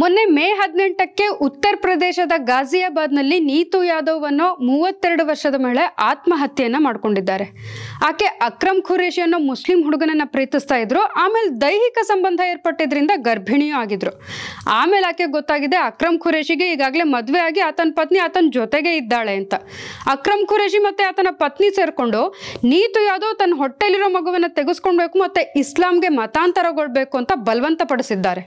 ಮೊನ್ನೆ ಮೇ ಹದಿನೆಂಟಕ್ಕೆ ಉತ್ತರ ಪ್ರದೇಶದ ಗಾಜಿಯಾಬಾದ್ನಲ್ಲಿ ನೀತು ಯಾದವ್ ಅನ್ನೋ ಮೂವತ್ತೆರಡು ವರ್ಷದ ಮಹಿಳೆ ಆತ್ಮಹತ್ಯೆಯನ್ನು ಮಾಡಿಕೊಂಡಿದ್ದಾರೆ ಆಕೆ ಅಕ್ರಮ್ ಖುರೇಶಿ ಅನ್ನೋ ಮುಸ್ಲಿಂ ಹುಡುಗನನ್ನ ಪ್ರೀತಿಸ್ತಾ ಇದ್ರು ಆಮೇಲೆ ದೈಹಿಕ ಸಂಬಂಧ ಏರ್ಪಟ್ಟಿದ್ರಿಂದ ಗರ್ಭಿಣಿಯೂ ಆಗಿದ್ರು ಆಮೇಲೆ ಆಕೆ ಗೊತ್ತಾಗಿದೆ ಅಕ್ರಮ್ ಖುರೇಶಿಗೆ ಈಗಾಗಲೇ ಮದುವೆ ಆಗಿ ಆತನ ಪತ್ನಿ ಆತನ ಜೊತೆಗೆ ಇದ್ದಾಳೆ ಅಂತ ಅಕ್ರಮ್ ಖುರೇಶಿ ಮತ್ತೆ ಆತನ ಪತ್ನಿ ಸೇರ್ಕೊಂಡು ನೀತು ಯಾದವ್ ತನ್ನ ಹೊಟ್ಟೆಲಿರೋ ಮಗುವನ್ನು ತೆಗೆಸ್ಕೊಳ್ಬೇಕು ಮತ್ತೆ ಇಸ್ಲಾಂಗೆ ಮತಾಂತರಗೊಳ್ಬೇಕು ಅಂತ ಬಲವಂತ ಪಡಿಸಿದ್ದಾರೆ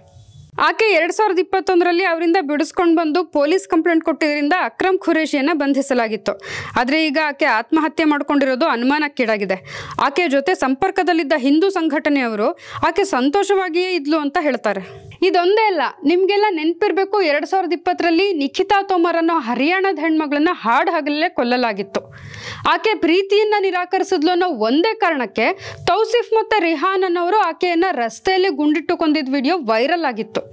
ಆಕೆ ಎರಡ್ ಸಾವಿರದ ಇಪ್ಪತ್ತೊಂದರಲ್ಲಿ ಅವರಿಂದ ಬಿಡಿಸ್ಕೊಂಡು ಬಂದು ಪೊಲೀಸ್ ಕಂಪ್ಲೇಂಟ್ ಕೊಟ್ಟಿದ್ದರಿಂದ ಅಕ್ರಮ್ ಖುರೇಷಿಯನ್ನು ಬಂಧಿಸಲಾಗಿತ್ತು ಆದರೆ ಈಗ ಆಕೆ ಆತ್ಮಹತ್ಯೆ ಮಾಡಿಕೊಂಡಿರೋದು ಅನುಮಾನಕ್ಕೀಡಾಗಿದೆ ಆಕೆಯ ಜೊತೆ ಸಂಪರ್ಕದಲ್ಲಿದ್ದ ಹಿಂದೂ ಸಂಘಟನೆಯವರು ಆಕೆ ಸಂತೋಷವಾಗಿಯೇ ಇದ್ಲು ಅಂತ ಹೇಳ್ತಾರೆ ಇದೊಂದೇ ಅಲ್ಲ ನಿಮಗೆಲ್ಲ ನೆನಪಿರಬೇಕು ಎರಡು ಸಾವಿರದ ಇಪ್ಪತ್ತರಲ್ಲಿ ನಿಖಿತಾ ತೋಮರ್ ಅನ್ನೋ ಹರಿಯಾಣದ ಹೆಣ್ಮಗಳನ್ನ ಹಾಡು ಹಗಲೇ ಕೊಲ್ಲಲಾಗಿತ್ತು ಆಕೆ ಪ್ರೀತಿಯನ್ನ ನಿರಾಕರಿಸಿದ್ಲು ಅನ್ನೋ ಒಂದೇ ಕಾರಣಕ್ಕೆ ತೌಸಿಫ್ ಮತ್ತು ರಿಹಾನ್ ಅನ್ನೋರು ಆಕೆಯನ್ನು ರಸ್ತೆಯಲ್ಲಿ ಗುಂಡಿಟ್ಟುಕೊಂಡಿದ್ದ ವಿಡಿಯೋ ವೈರಲ್ ಆಗಿತ್ತು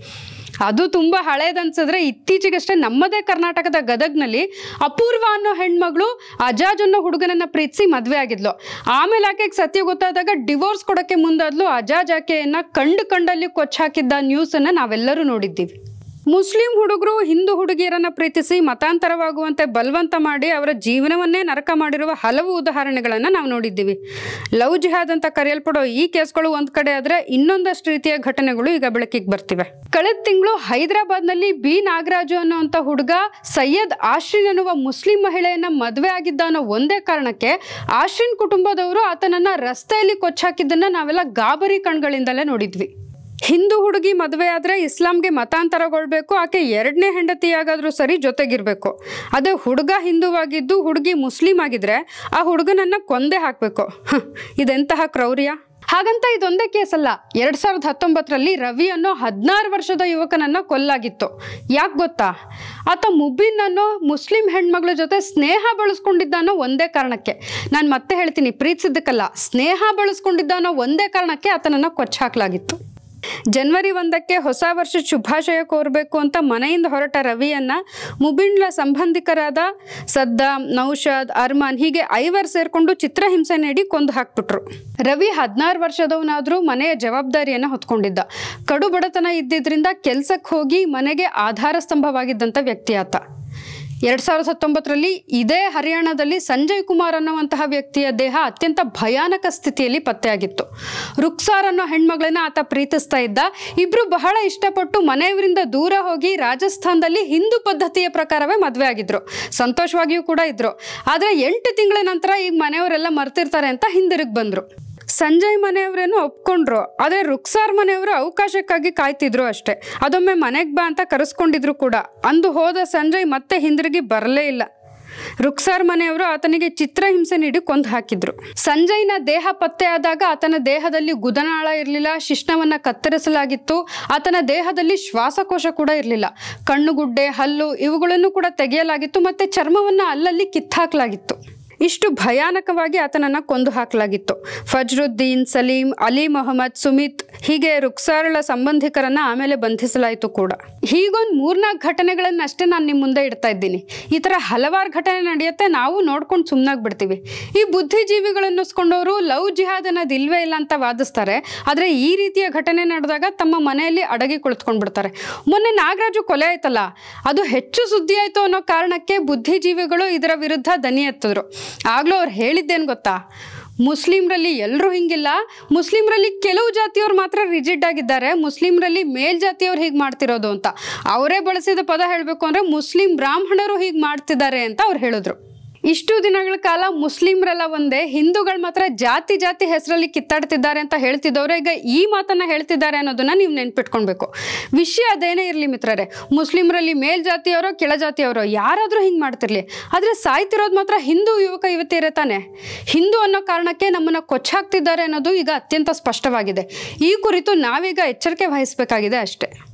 ಅದು ತುಂಬ ಹಳೇದನ್ಸಿದ್ರೆ ಇತ್ತೀಚೆಗಷ್ಟೇ ನಮ್ಮದೇ ಕರ್ನಾಟಕದ ಗದಗ್ನಲ್ಲಿ ಅಪೂರ್ವ ಅನ್ನೋ ಹೆಣ್ಮಗಳು ಅಜಾಜ್ ಅನ್ನೋ ಹುಡುಗನನ್ನ ಪ್ರೀತಿಸಿ ಮದುವೆ ಆಗಿದ್ಲು ಆಮೇಲೆ ಆಕೆಗೆ ಸತ್ಯ ಗೊತ್ತಾದಾಗ ಡಿವೋರ್ಸ್ ಕೊಡೋಕ್ಕೆ ಮುಂದಾದ್ಲು ಅಜಾಜ್ ಆಕೆಯನ್ನು ಕಂಡು ಕಂಡಲ್ಲಿ ಕೊಚ್ಚಾಕಿದ್ದ ನ್ಯೂಸನ್ನು ನಾವೆಲ್ಲರೂ ನೋಡಿದ್ದೀವಿ ಮುಸ್ಲಿಂ ಹುಡುಗರು ಹಿಂದೂ ಹುಡುಗಿಯರನ್ನ ಪ್ರೀತಿಸಿ ಮತಾಂತರವಾಗುವಂತೆ ಬಲವಂತ ಮಾಡಿ ಅವರ ಜೀವನವನ್ನೇ ನರಕ ಮಾಡಿರುವ ಹಲವು ಉದಾಹರಣೆಗಳನ್ನು ನಾವು ನೋಡಿದ್ದೀವಿ ಲವ್ ಜಿಹಾದ್ ಅಂತ ಕರೆಯಲ್ಪಡೋ ಈ ಕೇಸ್ಗಳು ಒಂದ್ ಕಡೆ ಆದ್ರೆ ಇನ್ನೊಂದಷ್ಟು ರೀತಿಯ ಘಟನೆಗಳು ಈಗ ಬೆಳಕಿಗೆ ಬರ್ತಿವೆ ಕಳೆದ ತಿಂಗಳು ಹೈದರಾಬಾದ್ನಲ್ಲಿ ಬಿ ನಾಗರಾಜು ಅನ್ನುವಂಥ ಹುಡುಗ ಸೈಯದ್ ಆಶ್ರಿನ್ ಅನ್ನುವ ಮುಸ್ಲಿಂ ಮಹಿಳೆಯನ್ನ ಮದುವೆ ಆಗಿದ್ದ ಅನ್ನೋ ಒಂದೇ ಕಾರಣಕ್ಕೆ ಆಶ್ರಿನ್ ಕುಟುಂಬದವರು ಆತನನ್ನ ರಸ್ತೆಯಲ್ಲಿ ಕೊಚ್ಚಾಕಿದ್ದನ್ನ ನಾವೆಲ್ಲ ಗಾಬರಿ ಕಣ್ಗಳಿಂದಲೇ ನೋಡಿದ್ವಿ ಹಿಂದೂ ಹುಡುಗಿ ಮದುವೆ ಆದರೆ ಇಸ್ಲಾಂಗೆ ಮತಾಂತರಗೊಳ್ಬೇಕು ಆಕೆ ಎರಡನೇ ಹೆಂಡತಿಯಾಗಾದರೂ ಸರಿ ಜೊತೆಗಿರಬೇಕು ಅದೇ ಹುಡುಗ ಹಿಂದೂವಾಗಿದ್ದು ಹುಡುಗಿ ಮುಸ್ಲಿಂ ಆಗಿದ್ರೆ ಆ ಹುಡುಗನನ್ನು ಕೊಂದೇ ಹಾಕಬೇಕು ಇದೆಂತಹ ಕ್ರೌರ್ಯ ಹಾಗಂತ ಇದೊಂದೇ ಕೇಸಲ್ಲ ಎರಡ್ ಸಾವಿರದ ಹತ್ತೊಂಬತ್ತರಲ್ಲಿ ರವಿ ಅನ್ನೋ ಹದಿನಾರು ವರ್ಷದ ಯುವಕನನ್ನ ಕೊಲ್ಲಾಗಿತ್ತು ಯಾಕೆ ಗೊತ್ತಾ ಆತ ಮುಬಿನ್ ಅನ್ನೋ ಮುಸ್ಲಿಂ ಹೆಣ್ಮಗಳ ಜೊತೆ ಸ್ನೇಹ ಬಳಸ್ಕೊಂಡಿದ್ದಾನೋ ಒಂದೇ ಕಾರಣಕ್ಕೆ ನಾನು ಮತ್ತೆ ಹೇಳ್ತೀನಿ ಪ್ರೀತಿಸಿದ್ದಕ್ಕಲ್ಲ ಸ್ನೇಹ ಬಳಸ್ಕೊಂಡಿದ್ದಾನೋ ಒಂದೇ ಕಾರಣಕ್ಕೆ ಆತನನ್ನ ಕೊಚ್ಚ ಜನವರಿ ಒಂದಕ್ಕೆ ಹೊಸ ವರ್ಷ ಶುಭಾಶಯ ಕೋರಬೇಕು ಅಂತ ಮನೆಯಿಂದ ಹೊರಟ ರವಿಯನ್ನ ಮುಬಿಂಡ್ಲ ಸಂಬಂಧಿಕರಾದ ಸದ್ದಾಂ ನೌಶಾದ್ ಅರ್ಮಾನ್ ಹೀಗೆ ಐವರ್ ಸೇರ್ಕೊಂಡು ಚಿತ್ರಹಿಂಸೆ ನೀಡಿ ಕೊಂದು ಹಾಕ್ಬಿಟ್ರು ರವಿ ಹದಿನಾರು ವರ್ಷದವನಾದ್ರೂ ಮನೆಯ ಜವಾಬ್ದಾರಿಯನ್ನ ಹೊತ್ಕೊಂಡಿದ್ದ ಕಡು ಬಡತನ ಇದ್ದಿದ್ರಿಂದ ಕೆಲ್ಸಕ್ಕೆ ಹೋಗಿ ಮನೆಗೆ ಆಧಾರ ಸ್ತಂಭವಾಗಿದ್ದಂಥ ವ್ಯಕ್ತಿ ಆತ ಎರಡ್ ಸಾವಿರದ ಹತ್ತೊಂಬತ್ತರಲ್ಲಿ ಇದೇ ಹರಿಯಾಣದಲ್ಲಿ ಸಂಜಯ್ ಕುಮಾರ್ ಅನ್ನುವಂತಹ ವ್ಯಕ್ತಿಯ ದೇಹ ಅತ್ಯಂತ ಭಯಾನಕ ಸ್ಥಿತಿಯಲ್ಲಿ ಪತ್ತೆಯಾಗಿತ್ತು ರುಕ್ಸಾರ್ ಅನ್ನೋ ಹೆಣ್ಮಗಳನ್ನ ಆತ ಪ್ರೀತಿಸ್ತಾ ಇದ್ದ ಇಬ್ರು ಬಹಳ ಇಷ್ಟಪಟ್ಟು ಮನೆಯವರಿಂದ ದೂರ ಹೋಗಿ ರಾಜಸ್ಥಾನದಲ್ಲಿ ಹಿಂದೂ ಪದ್ಧತಿಯ ಪ್ರಕಾರವೇ ಮದುವೆ ಆಗಿದ್ರು ಸಂತೋಷವಾಗಿಯೂ ಕೂಡ ಇದ್ರು ಆದರೆ ಎಂಟು ತಿಂಗಳ ನಂತರ ಈಗ ಮನೆಯವರೆಲ್ಲ ಮರ್ತಿರ್ತಾರೆ ಅಂತ ಹಿಂದಿರುಗಿ ಬಂದರು ಸಂಜಯ್ ಮನೆಯವರೇನು ಒಪ್ಕೊಂಡ್ರು ಆದರೆ ರುಕ್ಸಾರ್ ಮನೆಯವರು ಅವಕಾಶಕ್ಕಾಗಿ ಕಾಯ್ತಿದ್ರು ಅಷ್ಟೇ ಅದೊಮ್ಮೆ ಮನೆಗೆ ಬಾ ಅಂತ ಕರೆಸ್ಕೊಂಡಿದ್ರು ಕೂಡ ಅಂದು ಹೋದ ಸಂಜಯ್ ಮತ್ತೆ ಹಿಂದಿರುಗಿ ಬರಲೇ ಇಲ್ಲ ರುಕ್ಸಾರ್ ಮನೆಯವರು ಆತನಿಗೆ ಚಿತ್ರಹಿಂಸೆ ನೀಡಿ ಕೊಂದು ಹಾಕಿದ್ರು ಸಂಜಯ್ನ ದೇಹ ಪತ್ತೆ ಆದಾಗ ಆತನ ದೇಹದಲ್ಲಿ ಗುದನಾಳ ಇರಲಿಲ್ಲ ಶಿಷ್ಣವನ್ನ ಕತ್ತರಿಸಲಾಗಿತ್ತು ಆತನ ದೇಹದಲ್ಲಿ ಶ್ವಾಸಕೋಶ ಕೂಡ ಇರಲಿಲ್ಲ ಕಣ್ಣುಗುಡ್ಡೆ ಹಲ್ಲು ಇವುಗಳನ್ನು ಕೂಡ ತೆಗೆಯಲಾಗಿತ್ತು ಮತ್ತೆ ಚರ್ಮವನ್ನ ಅಲ್ಲಲ್ಲಿ ಕಿತ್ತಾಕಲಾಗಿತ್ತು ಇಷ್ಟು ಭಯಾನಕವಾಗಿ ಆತನನ್ನು ಕೊಂದು ಹಾಕಲಾಗಿತ್ತು ಫಜ್ರುದ್ದೀನ್ ಸಲೀಂ ಅಲಿ ಮೊಹಮ್ಮದ್ ಸುಮಿತ್ ಹೀಗೆ ರುಕ್ಸಾರ್ಳ ಸಂಬಂಧಿಕರನ್ನ ಆಮೇಲೆ ಬಂಧಿಸಲಾಯಿತು ಕೂಡ ಹೀಗೊಂದು ಮೂರ್ನಾಲ್ಕು ಘಟನೆಗಳನ್ನಷ್ಟೇ ನಾನು ನಿಮ್ಮ ಮುಂದೆ ಇಡ್ತಾ ಇದ್ದೀನಿ ಈ ಥರ ಹಲವಾರು ಘಟನೆ ನಡೆಯುತ್ತೆ ನಾವು ನೋಡ್ಕೊಂಡು ಬಿಡ್ತೀವಿ ಈ ಬುದ್ಧಿಜೀವಿಗಳನ್ನಿಸ್ಕೊಂಡವರು ಲವ್ ಜಿಹಾದ್ ಅನ್ನೋದು ಇಲ್ವೇ ಇಲ್ಲ ಅಂತ ವಾದಿಸ್ತಾರೆ ಆದರೆ ಈ ರೀತಿಯ ಘಟನೆ ನಡೆದಾಗ ತಮ್ಮ ಮನೆಯಲ್ಲಿ ಅಡಗಿ ಬಿಡ್ತಾರೆ ಮೊನ್ನೆ ನಾಗರಾಜು ಕೊಲೆ ಆಯ್ತಲ್ಲ ಅದು ಹೆಚ್ಚು ಸುದ್ದಿ ಆಯಿತು ಅನ್ನೋ ಕಾರಣಕ್ಕೆ ಬುದ್ಧಿಜೀವಿಗಳು ಇದರ ವಿರುದ್ಧ ದನಿ ಎತ್ತಿದ್ರು ಆಗಲೂ ಅವ್ರು ಹೇಳಿದ್ದೇನು ಗೊತ್ತಾ ಮುಸ್ಲಿಮ್ರಲ್ಲಿ ಎಲ್ಲರೂ ಹಿಂಗಿಲ್ಲ ಮುಸ್ಲಿಮ್ರಲ್ಲಿ ಕೆಲವು ಜಾತಿಯವ್ರು ಮಾತ್ರ ರಿಜಿಡ್ ಆಗಿದ್ದಾರೆ ಮುಸ್ಲಿಮ್ರಲ್ಲಿ ಮೇಲ್ಜಾತಿಯವ್ರು ಹೀಗೆ ಮಾಡ್ತಿರೋದು ಅಂತ ಅವರೇ ಬಳಸಿದ ಪದ ಹೇಳಬೇಕು ಅಂದರೆ ಮುಸ್ಲಿಂ ಬ್ರಾಹ್ಮಣರು ಹೀಗೆ ಮಾಡ್ತಿದ್ದಾರೆ ಅಂತ ಅವ್ರು ಹೇಳಿದ್ರು ಇಷ್ಟು ದಿನಗಳ ಕಾಲ ಮುಸ್ಲಿಮ್ರೆಲ್ಲ ಒಂದೇ ಹಿಂದೂಗಳು ಮಾತ್ರ ಜಾತಿ ಜಾತಿ ಹೆಸರಲ್ಲಿ ಕಿತ್ತಾಡ್ತಿದ್ದಾರೆ ಅಂತ ಹೇಳ್ತಿದ್ದವ್ರೆ ಈಗ ಈ ಮಾತನ್ನ ಹೇಳ್ತಿದ್ದಾರೆ ಅನ್ನೋದನ್ನ ನೀವು ನೆನ್ಪಿಟ್ಕೊಳ್ಬೇಕು ವಿಷಯ ಅದೇನೇ ಇರಲಿ ಮಿತ್ರರೇ ಮುಸ್ಲಿಮ್ರಲ್ಲಿ ಮೇಲ್ಜಾತಿಯವರೋ ಕೆಳಜಾತಿಯವರೋ ಯಾರಾದರೂ ಹಿಂಗೆ ಮಾಡ್ತಿರ್ಲಿ ಆದರೆ ಸಾಯ್ತಿರೋದು ಮಾತ್ರ ಹಿಂದೂ ಯುವಕ ಯುವತಿ ಇರತಾನೆ ಹಿಂದೂ ಅನ್ನೋ ಕಾರಣಕ್ಕೆ ನಮ್ಮನ್ನು ಕೊಚ್ಚಾಕ್ತಿದ್ದಾರೆ ಅನ್ನೋದು ಈಗ ಅತ್ಯಂತ ಸ್ಪಷ್ಟವಾಗಿದೆ ಈ ಕುರಿತು ನಾವೀಗ ಎಚ್ಚರಿಕೆ ವಹಿಸಬೇಕಾಗಿದೆ ಅಷ್ಟೇ